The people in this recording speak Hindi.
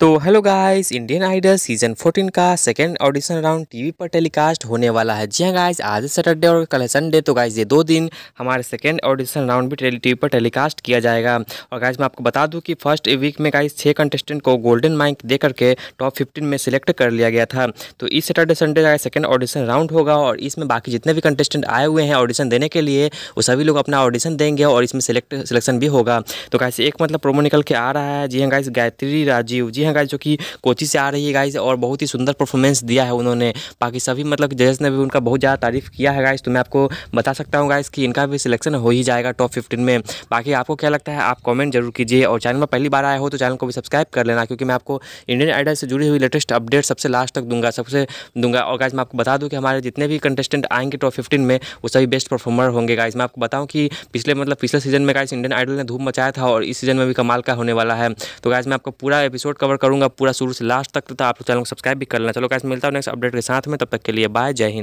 तो hello guys Indian Idol season 14 का सेकेंड ऑडिशन राउंड टीवी पर टेलीकास्ट होने वाला है जी हाँ गाइस आज सैटरडे और कल संडे तो गाइस ये दो दिन हमारे सेकेंड ऑडिशन राउंड भी टीवी पर टेलीकास्ट किया जाएगा और गाइस मैं आपको बता दूं कि फर्स्ट वीक में गाइस छः कंटेस्टेंट को गोल्डन माइक दे करके टॉप फिफ्टीन में सिलेक्ट कर लिया गया था तो इस सैटरडे संडे का सेकेंड ऑडिशन राउंड होगा और इसमें बाकी जितने भी कंटेस्टेंट आए हुए हैं ऑडिशन देने के लिए वो सभी लोग अपना ऑडिशन देंगे और इसमें सिलेक्ट सिलेक्शन भी होगा तो गाइस एक मतलब प्रोमो निकल के आ रहा है जी हाँ गाइस गायत्री राजीव जी हैं गाइज जो कि कोची से आ रही है गाइज और बहुत ही सुंदर परफॉर्मेंस दिया है उन्होंने बाकी सभी मतलब जजेस ने भी उनका बहुत ज़्यादा तारीफ किया है गाइज तो मैं आपको बता सकता हूँ गाइज कि इनका भी सिलेक्शन हो ही जाएगा टॉप फिफ्टीन में बाकी आपको क्या लगता है आप कॉमेंट जरूर कीजिए और चैनल में पहली बार आया हो तो चैनल को भी सब्सक्राइब कर लेना क्योंकि मैं आपको इंडियन आइडल से जुड़ी हुई लेटेस्ट अपडेट सबसे लास्ट तक दूंगा सबसे दूंगा और गाइज मैं आपको बता दूँ कि हमारे जितने भी कंटेस्टेंट आएंगे टॉप फिफ्टीन में वो सभी बेस्ट परफॉर्मर होंगे गाइज मैं आपको बताऊँ कि पिछले मतलब पिछले सीजन में गाइज इंडियन आइडल ने धूप मचाया था और इस सीजन में भी कमाल का होने वाला है तो गाइज मैं आपको पूरा एपिसोड कवर कवर पूरा शुरू से लास्ट तक तो आप चैनल को सब्सक्राइब भी कर लेना चलो कैसे मिलता है नेक्स्ट अपडेट के साथ में तब तक के लिए बाय जय हिंद